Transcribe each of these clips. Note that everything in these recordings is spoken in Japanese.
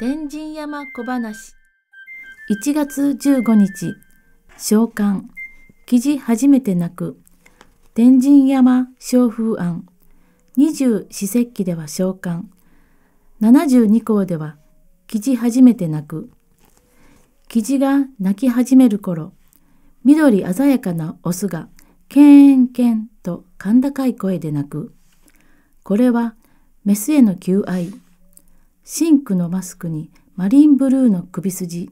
天神山小話1月15日召喚記事初めて泣く天神山小風案二十四節気では召喚72項では記事初めて泣く記事が泣き始める頃緑鮮やかなオスがケンケンと甲高い声で鳴くこれはメスへの求愛シンクのマスクにマリンブルーの首筋、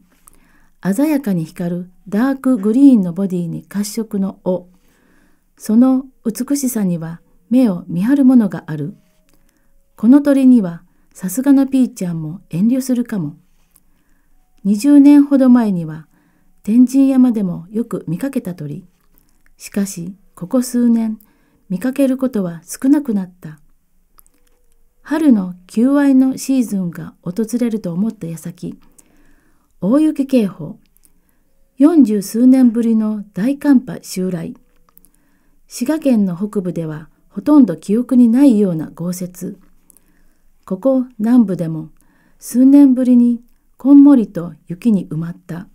鮮やかに光るダークグリーンのボディに褐色の尾、その美しさには目を見張るものがある。この鳥にはさすがのピーちゃんも遠慮するかも。20年ほど前には天神山でもよく見かけた鳥。しかしここ数年見かけることは少なくなった。春の求愛のシーズンが訪れると思った矢先、大雪警報、四十数年ぶりの大寒波襲来。滋賀県の北部ではほとんど記憶にないような豪雪。ここ南部でも数年ぶりにこんもりと雪に埋まった。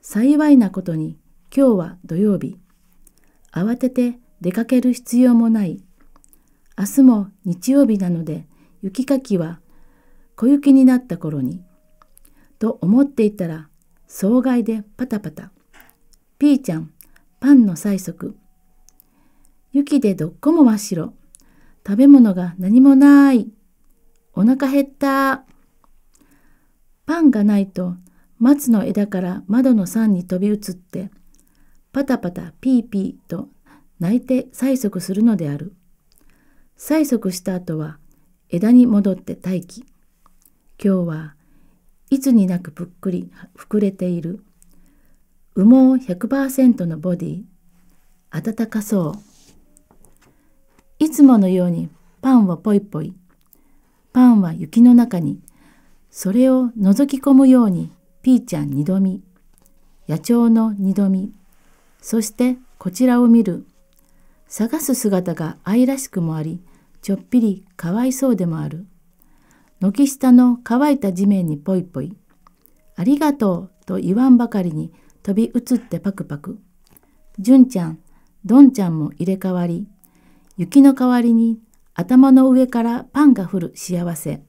幸いなことに今日は土曜日。慌てて出かける必要もない明日も日曜日なので雪かきは小雪になった頃に。と思っていたら障害でパタパタ。ピーちゃんパンの催促。雪でどっこも真っ白。食べ物が何もない。お腹減った。パンがないと松の枝から窓の桟に飛び移ってパタパタピーピーと泣いて催促するのである。催促した後は枝に戻って待機。今日はいつになくぷっくり膨れている羽毛100%のボディ暖かそういつものようにパンをポイポイパンは雪の中にそれを覗き込むようにピーちゃん二度見野鳥の二度見そしてこちらを見る探す姿が愛らしくもありちょっぴりかわいそうでもある。軒下の乾いた地面にポイポイ。ありがとうと言わんばかりに飛び移ってパクパク。純ちゃん、どんちゃんも入れ替わり。雪の代わりに頭の上からパンが降る幸せ。